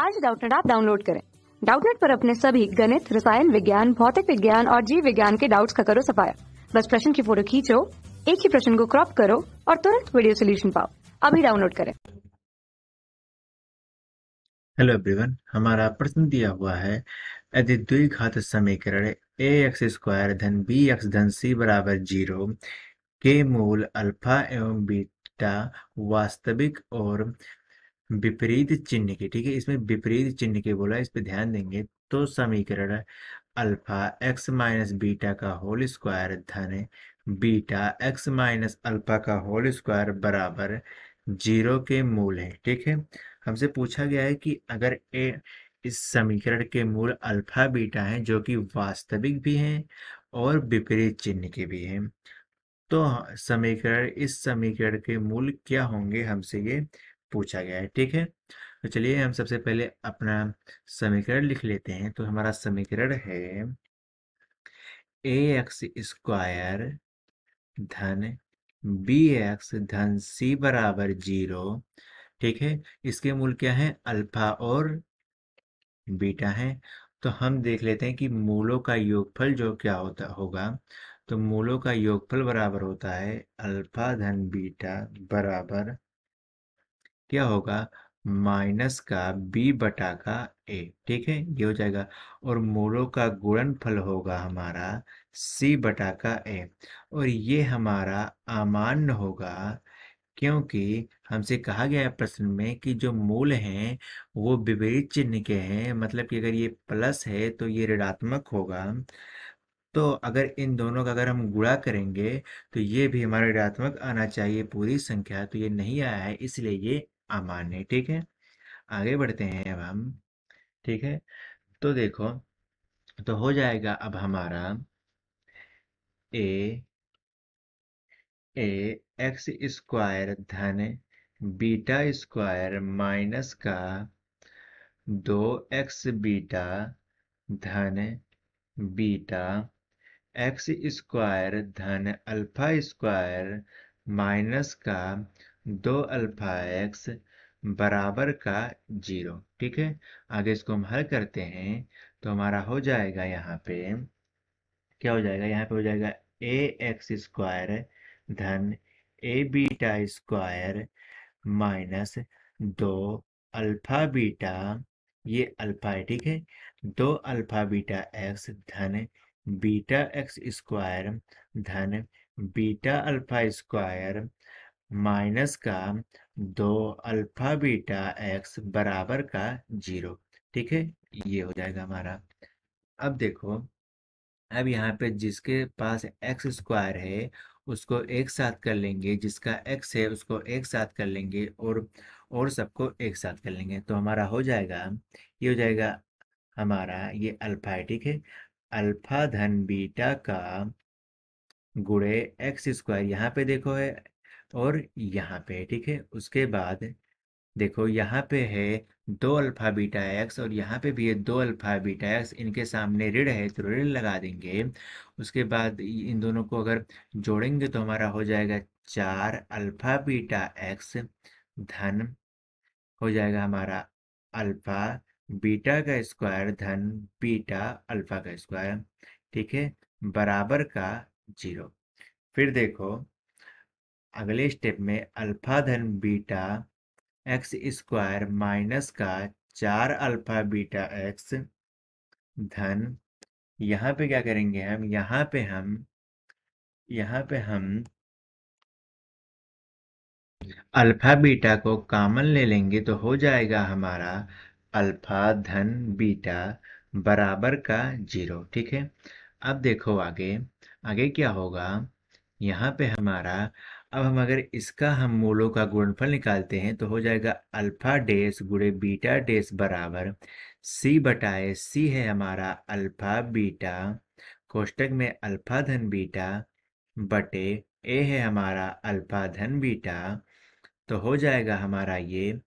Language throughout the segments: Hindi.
आज डाउटनेट आप डाउनलोड करें डाउटनेट पर अपने सभी गणित रसायन विज्ञान भौतिक विज्ञान और जीव विज्ञान के डाउट्स का करो सफाया बस प्रश्न की फोटो खींचो एक ही प्रश्न को क्रॉप करो और तुरंत वीडियो सोल्यूशन पाओ अभी डाउनलोड करें हेलो एवरीवन हमारा प्रश्न दिया हुआ है यदि द्विघात समीकरण ए एक्स स्क्वायर धन बी एक्स धन सी बराबर जीरो के मूल अल्फा एवं बीटा वास्तविक और विपरीत चिन्ह के ठीक है इसमें विपरीत चिन्ह के बोला इस पर ध्यान देंगे तो समीकरण अल्फा एक्स माइनस बीटा का होल स्क्वायर धन बीटा एक्स माइनस अल्फा का होल स्क्वायर बराबर जीरो के मूल है ठीक है हमसे पूछा गया है कि अगर ए इस समीकरण के मूल अल्फा बीटा हैं जो कि वास्तविक भी हैं और विपरीत चिन्ह के भी हैं तो समीकरण इस समीकरण के मूल क्या होंगे हमसे ये पूछा गया है ठीक है तो चलिए हम सबसे पहले अपना समीकरण लिख लेते हैं तो हमारा समीकरण है ए एक्स स्क्वायर धन बी एक्स धन सी बराबर जीरो ठीक है इसके मूल क्या है अल्फा और बीटा है तो हम देख लेते हैं कि मूलों का योगफल जो क्या होता होगा तो मूलों का योगफल बराबर होता है अल्फा धन बीटा बराबर क्या होगा माइनस का बी बटा का ए ठीक है ये हो जाएगा और मोड़ों का गुणनफल होगा हमारा सी बटा का ए और ये हमारा अमान्य होगा क्योंकि हमसे कहा गया है प्रश्न में कि जो मूल हैं वो विपरीत चिन्ह के हैं मतलब कि अगर ये प्लस है तो ये ऋणात्मक होगा तो अगर इन दोनों का अगर हम गुणा करेंगे तो ये भी हमारा ऋणात्मक आना चाहिए पूरी संख्या तो ये नहीं आया है इसलिए ये अमान है ठीक है आगे बढ़ते हैं अब हम ठीक है तो देखो तो हो जाएगा अब हमारा ए ए एक्स स्क्वायर धन बीटा स्क्वायर माइनस का दो एक्स बीटा धन बीटा एक्स स्क्वायर धन अल्फा स्क्वायर माइनस का दो अल्फा एक्स बराबर का जीरो ठीक है आगे इसको हम हल करते हैं तो हमारा हो जाएगा यहाँ पे क्या हो जाएगा यहाँ पे हो जाएगा ए एक्स स्क्वायर धन ए बीटा स्क्वायर माइनस दो अल्फा बीटा ये अल्फा है ठीक है दो अल्फा बीटा एक्स धन बीटा एक्स स्क्वायर धन बीटा अल्फा स्क्वायर माइनस का दो अल्फा बीटा एक्स बराबर का जीरो ठीक है ये हो जाएगा हमारा अब देखो अब यहाँ पे जिसके पास एक्स स्क्वायर है उसको एक साथ कर लेंगे जिसका एक्स है उसको एक साथ कर लेंगे और और सबको एक साथ कर लेंगे तो हमारा हो जाएगा ये हो जाएगा हमारा ये अल्फा है ठीक है अल्फा धन बीटा का गुड़े एक्स स्क्वायर यहाँ पे देखो है और यहाँ पे ठीक है उसके बाद देखो यहाँ पे है दो अल्फा बीटा एक्स और यहाँ पे भी है दो अल्फा बीटा एक्स इनके सामने ऋण है तो ऋण लगा देंगे उसके बाद इन दोनों को अगर जोड़ेंगे तो हमारा हो जाएगा चार अल्फा बीटा एक्स धन हो जाएगा हमारा अल्फा बीटा का स्क्वायर धन बीटा अल्फा का स्क्वायर ठीक है बराबर का जीरो फिर देखो अगले स्टेप में अल्फा धन बीटा एक्स स्क्वायर माइनस का चार अल्फा बीटा एक्स धन यहाँ पे क्या करेंगे हम यहाँ पे हम यहाँ पे हम अल्फा बीटा को कामन ले लेंगे तो हो जाएगा हमारा अल्फा धन बीटा बराबर का जीरो ठीक है अब देखो आगे आगे क्या होगा यहाँ पे हमारा अब हम अगर इसका हम मूलों का गुणफल निकालते हैं तो हो जाएगा अल्फा डेस गुड़े बीटा डेस बराबर सी बटाए सी है हमारा अल्फा बीटा कोष्टक में अल्फा धन बीटा बटे ए है हमारा अल्फा धन बीटा तो हो जाएगा हमारा ये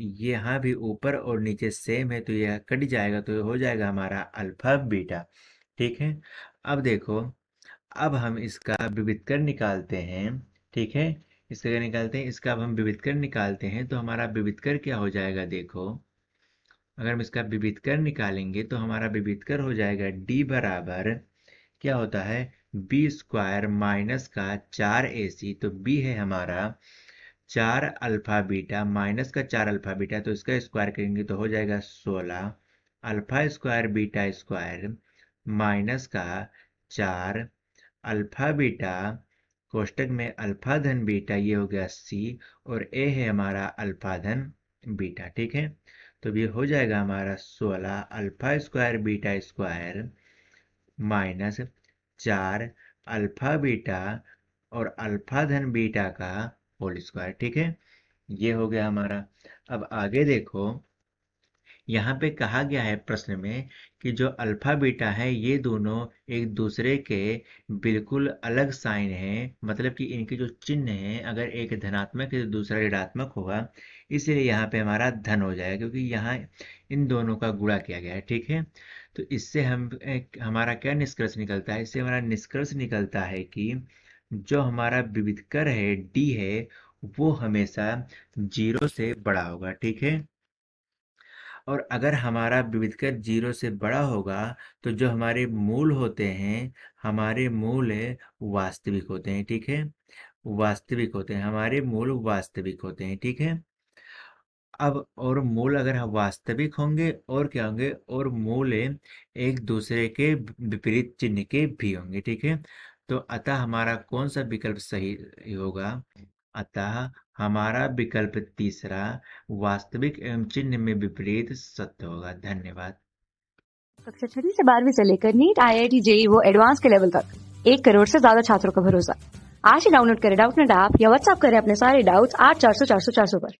यहाँ भी ऊपर और नीचे सेम है तो यह कट जाएगा तो हो जाएगा हमारा अल्फा बीटा ठीक है अब देखो अब हम इसका विविधकर निकालते हैं ठीक है इसका क्या निकालते हैं इसका अब हम विविधकर निकालते हैं तो हमारा विविधकर क्या हो जाएगा देखो अगर हम इसका विविधकर निकालेंगे तो हमारा विविधकर हो जाएगा d बराबर क्या होता है बी स्क्वायर माइनस का चार ए सी तो b है हमारा चार अल्फा बीटा माइनस का चार अल्फा बीटा तो इसका स्क्वायर करेंगे तो हो जाएगा सोलह alpha square beta square minus का चार अल्फा बीटा कोष्टक में अल्फा धन बीटा ये हो गया सी और ए है हमारा अल्फा धन बीटा ठीक है तो ये हो जाएगा हमारा सोलह alpha square beta square minus चार अल्फा बीटा और अल्फा धन बीटा का होल स्क्वायर ठीक है ये हो गया हमारा अब आगे देखो यहाँ पे कहा गया है प्रश्न में कि जो अल्फा बीटा है ये दोनों एक दूसरे के बिल्कुल अलग साइन हैं मतलब कि इनके जो चिन्ह हैं अगर एक धनात्मक है तो दूसरा ऋणात्मक होगा इसलिए यहाँ पे हमारा धन हो जाएगा क्योंकि यहाँ इन दोनों का गुणा किया गया है ठीक है तो इससे हम एक, हमारा क्या निष्कर्ष निकलता है इससे हमारा निष्कर्ष निकलता है कि जो हमारा विविध कर है डी है वो हमेशा जीरो से बड़ा होगा ठीक है और अगर हमारा विविधकर जीरो से बड़ा होगा तो जो हमारे मूल होते हैं हमारे मूल वास्तविक होते हैं ठीक है वास्तविक होते हैं हमारे मूल वास्तविक होते हैं ठीक है अब और मूल अगर हम वास्तविक होंगे और क्या होंगे और मूल एक दूसरे के विपरीत चिन्ह के भी होंगे ठीक है तो अतः हमारा कौन सा विकल्प सही होगा अतः हमारा विकल्प तीसरा वास्तविक एवं चिन्ह में विपरीत सत्य होगा धन्यवाद कक्षा छठी से बारहवीं से लेकर NEET I I T JEE वो एडवांस के लेवल तक एक करोड़ से ज्यादा छात्रों का भरोसा आज ही डाउनलोड करें डाउट नेट ऐप या व्हाट्सएप करें अपने सारे डाउट्स आठ चार सौ चार सौ चार सौ पर